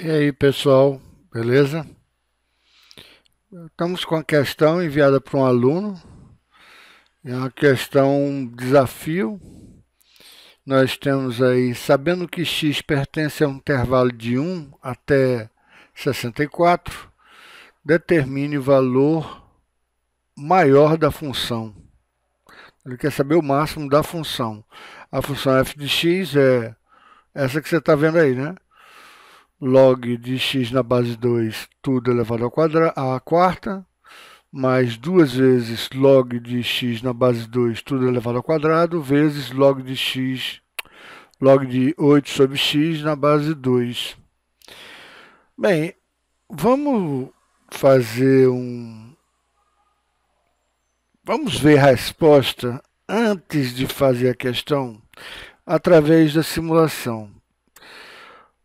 E aí, pessoal, beleza? Estamos com a questão enviada para um aluno. É uma questão, um desafio. Nós temos aí, sabendo que x pertence a um intervalo de 1 até 64, determine o valor maior da função. Ele quer saber o máximo da função. A função f de x é essa que você está vendo aí, né? log de x na base 2, tudo elevado ao quadra, à quarta, mais duas vezes log de x na base 2, tudo elevado ao quadrado, vezes log de x, log de 8 sobre x na base 2. Bem, vamos fazer um... Vamos ver a resposta antes de fazer a questão através da simulação.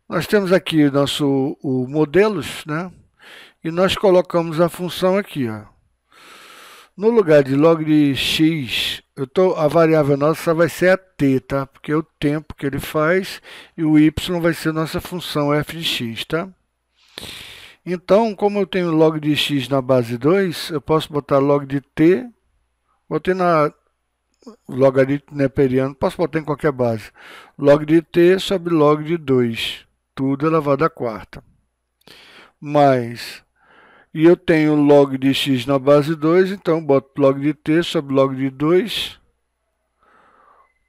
Nós temos aqui nosso o modelos, né? E nós colocamos a função aqui, ó. No lugar de log de x, eu tô, a variável nossa vai ser a t, tá? Porque é o tempo que ele faz e o y vai ser nossa função f de x, tá? Então, como eu tenho log de x na base 2, eu posso botar log de t, botei na logaritmo neperiano, né, posso botar em qualquer base, log de t sobre log de 2 tudo, elevado à quarta. Mais, e eu tenho log de x na base 2, então boto log de t sobre log de 2,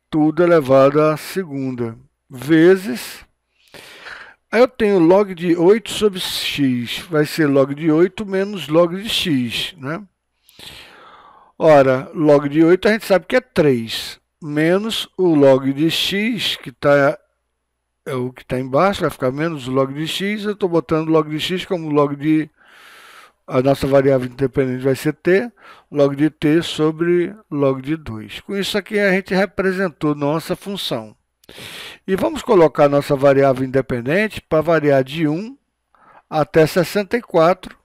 tudo elevado é à segunda, vezes... Aí eu tenho log de 8 sobre x, vai ser log de 8 menos log de x, né? Ora, log de 8 a gente sabe que é 3, menos o log de x, que está é o que está embaixo, vai ficar menos log de x, eu estou botando log de x como log de, a nossa variável independente vai ser t, log de t sobre log de 2. Com isso aqui a gente representou nossa função. E vamos colocar nossa variável independente para variar de 1 até 64,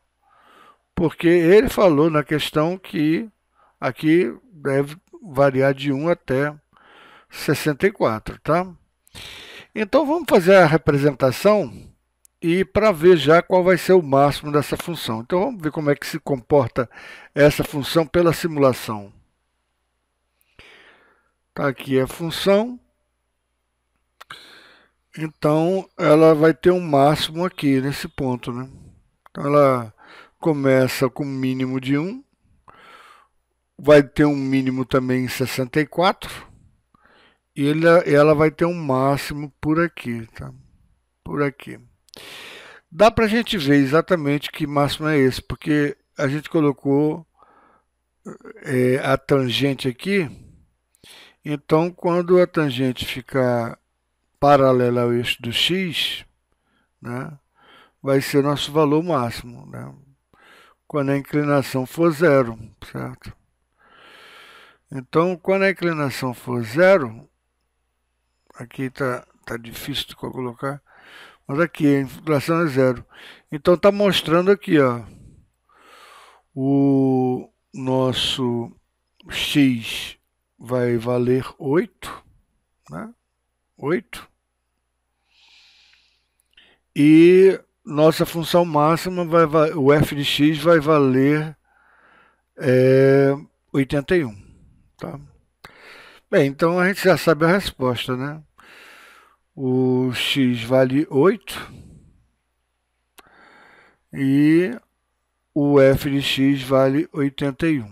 porque ele falou na questão que aqui deve variar de 1 até 64, tá? Então vamos fazer a representação e para ver já qual vai ser o máximo dessa função. Então vamos ver como é que se comporta essa função pela simulação. Tá aqui a função. Então ela vai ter um máximo aqui nesse ponto, né? Então ela começa com mínimo de 1, vai ter um mínimo também em 64 e ele, ela vai ter um máximo por aqui, tá? Por aqui. Dá para a gente ver exatamente que máximo é esse, porque a gente colocou é, a tangente aqui. Então, quando a tangente ficar paralela ao eixo do x, né, vai ser nosso valor máximo, né? quando a inclinação for zero, certo? Então, quando a inclinação for zero, Aqui está tá difícil de colocar. Mas aqui a inflação é zero. Então está mostrando aqui, ó, o nosso x vai valer 8, né? 8. E nossa função máxima vai o f de x vai valer é, 81, tá? Bem, então a gente já sabe a resposta, né? o x vale 8 e o f de x vale 81,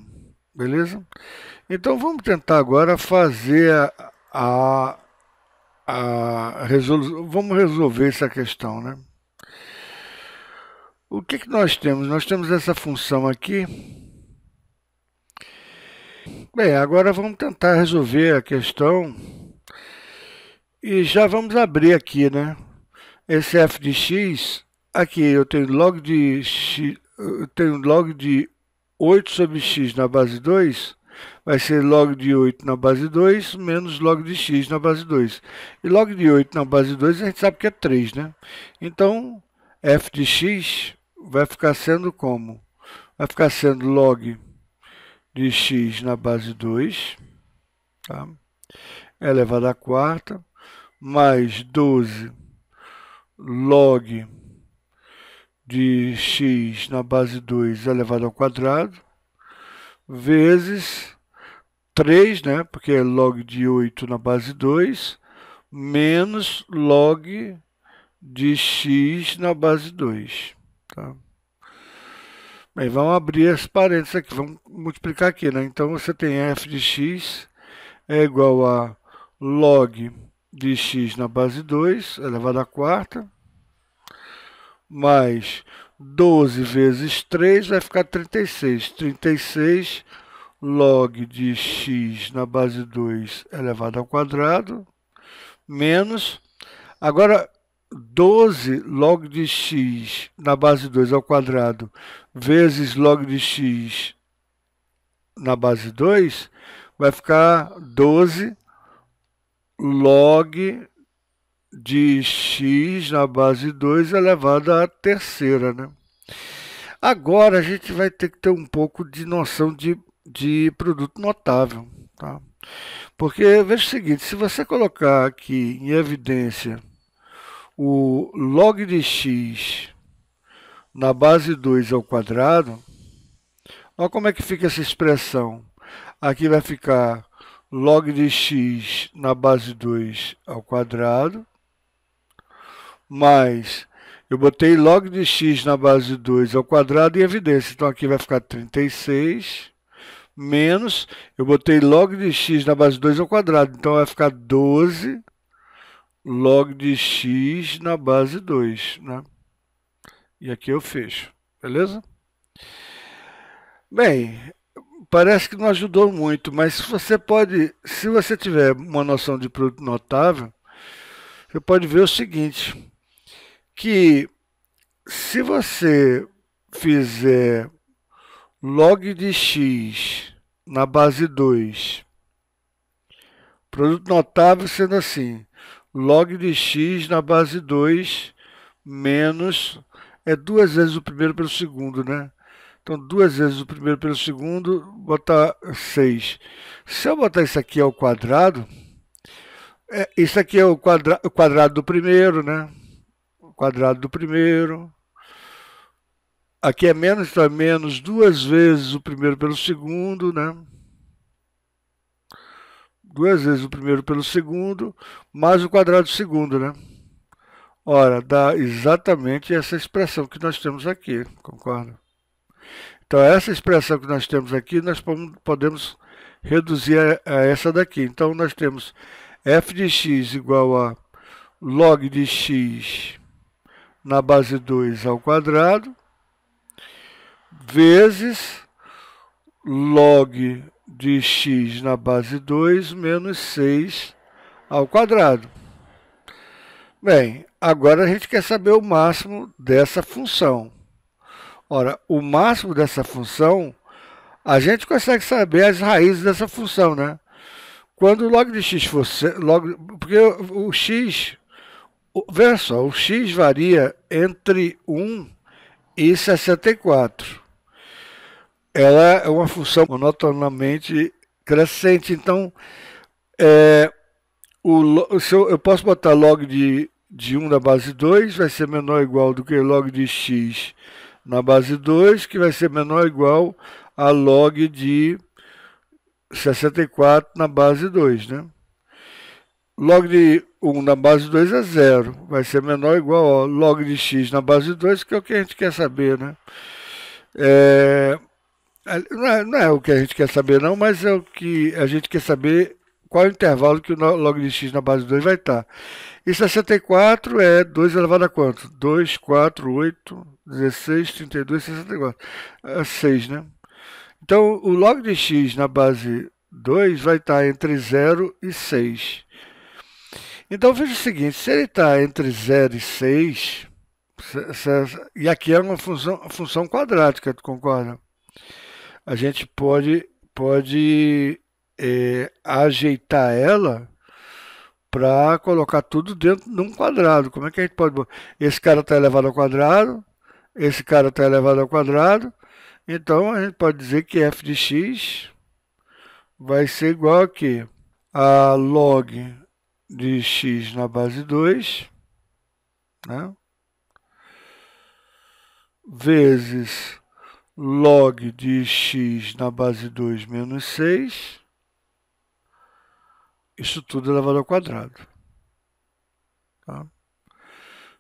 beleza? Então vamos tentar agora fazer a, a, a resolução, vamos resolver essa questão, né? O que, que nós temos? Nós temos essa função aqui. Bem, agora vamos tentar resolver a questão e já vamos abrir aqui, né? Esse f de x, aqui eu tenho log de x, eu tenho log de 8 sobre x na base 2, vai ser log de 8 na base 2 menos log de x na base 2. E log de 8 na base 2 a gente sabe que é 3, né? Então, f de x vai ficar sendo como? Vai ficar sendo log de x na base 2, tá? elevado à quarta, mais 12 log de x na base 2 elevado ao quadrado, vezes 3, né, porque é log de 8 na base 2, menos log de x na base 2. Tá? Bem, vamos abrir as parênteses aqui, vamos multiplicar aqui. Né? Então, você tem f de x é igual a log de x na base 2, elevado é à quarta, mais 12 vezes 3 vai ficar 36. 36 log de x na base 2 elevado é ao quadrado, menos, agora 12 log de x na base 2 ao quadrado vezes log de x na base 2 vai ficar 12 log de x na base 2 elevado à terceira. Né? Agora a gente vai ter que ter um pouco de noção de, de produto notável. Tá? Porque veja o seguinte, se você colocar aqui em evidência o log de x na base 2 ao quadrado, olha como é que fica essa expressão. Aqui vai ficar log de x na base 2 ao quadrado, mais eu botei log de x na base 2 ao quadrado em evidência, então aqui vai ficar 36 menos, eu botei log de x na base 2 ao quadrado, então vai ficar 12 log de x na base 2, né? E aqui eu fecho, beleza? Bem, parece que não ajudou muito, mas você pode, se você tiver uma noção de produto notável, você pode ver o seguinte, que se você fizer log de x na base 2, produto notável sendo assim, log de x na base 2 menos, é duas vezes o primeiro pelo segundo, né? Então, duas vezes o primeiro pelo segundo, botar 6. Se eu botar isso aqui ao quadrado, é, isso aqui é o, quadra, o quadrado do primeiro, né? O quadrado do primeiro. Aqui é menos, então é menos duas vezes o primeiro pelo segundo, né? Duas vezes o primeiro pelo segundo, mais o quadrado do segundo, né? Ora, dá exatamente essa expressão que nós temos aqui, concorda? Então, essa expressão que nós temos aqui, nós podemos reduzir a, a essa daqui. Então, nós temos f de x igual a log de x na base 2 ao quadrado, vezes log de x na base 2 menos 6 ao quadrado. Bem, agora a gente quer saber o máximo dessa função. Ora, o máximo dessa função, a gente consegue saber as raízes dessa função, né? Quando o log de x for... Log, porque o, x... vê veja só, o x varia entre 1 e 64. Ela é uma função monotonamente crescente. Então, é, o, se eu, eu posso botar log de, de 1 na base 2, vai ser menor ou igual do que log de x na base 2, que vai ser menor ou igual a log de 64 na base 2, né? Log de 1 na base 2 é zero, vai ser menor ou igual a log de x na base 2, que é o que a gente quer saber, né? É, é, não, é, não é o que a gente quer saber não, mas é o que a gente quer saber qual é o intervalo que o log de x na base 2 vai estar. E 64 é 2 elevado a quanto? 2, 4, 8, 16, 32, 64. É 6, né? Então, o log de x na base 2 vai estar entre 0 e 6. Então, veja o seguinte, se ele está entre 0 e 6, e aqui é uma função, função quadrática, tu concorda? A gente pode, pode é, ajeitar ela para colocar tudo dentro de um quadrado. Como é que a gente pode. Esse cara está elevado ao quadrado, esse cara está elevado ao quadrado, então a gente pode dizer que f de x vai ser igual a que a log de x na base 2, né? vezes log de x na base 2 menos 6, isso tudo elevado é ao quadrado. Tá?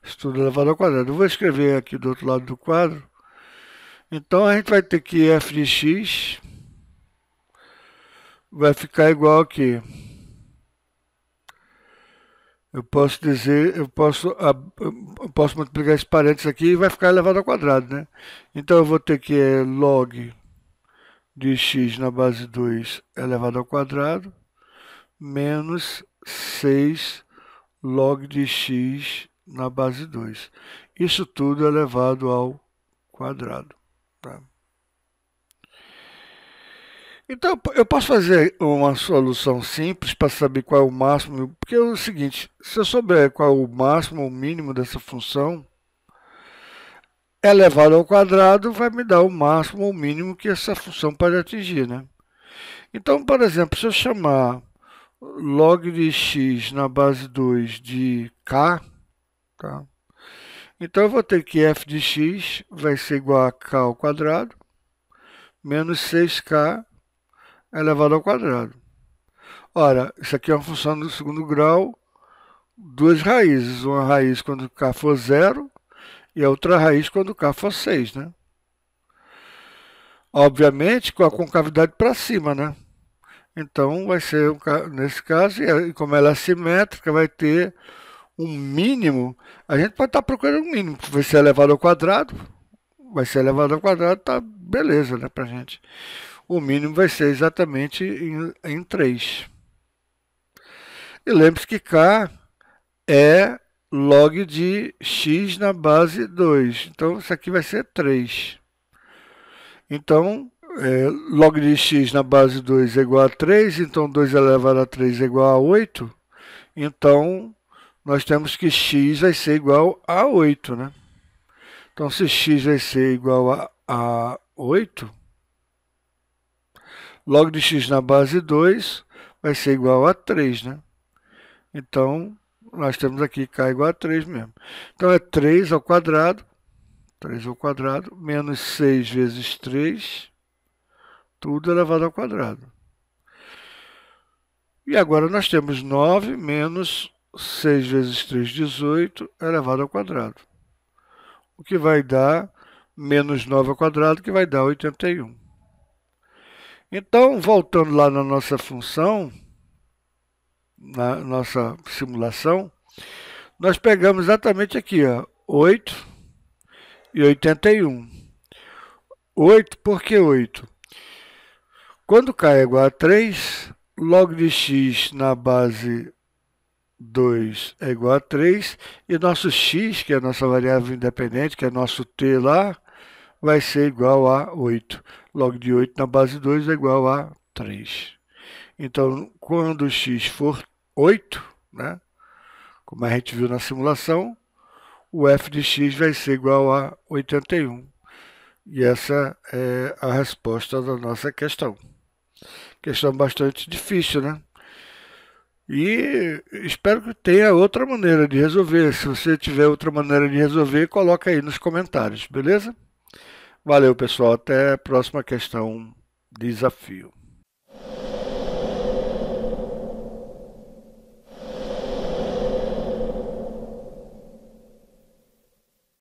Isso tudo elevado é ao quadrado. Eu vou escrever aqui do outro lado do quadro. Então a gente vai ter que f de x vai ficar igual aqui. Eu posso dizer, eu posso, eu posso multiplicar esse parênteses aqui e vai ficar elevado ao quadrado, né? Então eu vou ter que é log de x na base 2 elevado ao quadrado menos 6 log de x na base 2. Isso tudo elevado é ao quadrado. Tá? Então, eu posso fazer uma solução simples para saber qual é o máximo, porque é o seguinte, se eu souber qual é o máximo ou mínimo dessa função, elevado é ao quadrado vai me dar o máximo ou mínimo que essa função pode atingir, né? Então, por exemplo, se eu chamar log de x na base 2 de k, tá? Então eu vou ter que f de x vai ser igual a k ao quadrado menos 6k elevado ao quadrado. Ora, isso aqui é uma função do segundo grau, duas raízes, uma raiz quando k for zero e a outra raiz quando k for 6, né? Obviamente com a concavidade para cima, né? Então, vai ser, nesse caso, e como ela é simétrica, vai ter um mínimo. A gente pode estar tá procurando um mínimo, vai ser elevado ao quadrado, vai ser elevado ao quadrado, tá beleza, né, pra gente. O mínimo vai ser exatamente em, em 3. E lembre-se que K é log de x na base 2. Então, isso aqui vai ser 3. Então, é, log de x na base 2 é igual a 3, então 2 elevado a 3 é igual a 8. Então, nós temos que x vai ser igual a 8, né? Então, se x vai ser igual a, a 8, log de x na base 2 vai ser igual a 3, né? Então, nós temos aqui k igual a 3 mesmo. Então, é 3 ao quadrado, 3 ao quadrado, menos 6 vezes 3, tudo elevado é ao quadrado. E agora nós temos 9 menos 6 vezes 3, 18, elevado ao quadrado. O que vai dar menos 9 ao quadrado, que vai dar 81. Então, voltando lá na nossa função, na nossa simulação, nós pegamos exatamente aqui, ó, 8 e 81. 8, por que 8? Quando k é igual a 3, log de x na base 2 é igual a 3, e nosso x, que é a nossa variável independente, que é nosso t lá, vai ser igual a 8. Log de 8 na base 2 é igual a 3. Então, quando x for 8, né, como a gente viu na simulação, o f de x vai ser igual a 81. E essa é a resposta da nossa questão. Questão bastante difícil, né? E espero que tenha outra maneira de resolver. Se você tiver outra maneira de resolver, coloca aí nos comentários, beleza? Valeu, pessoal. Até a próxima questão desafio.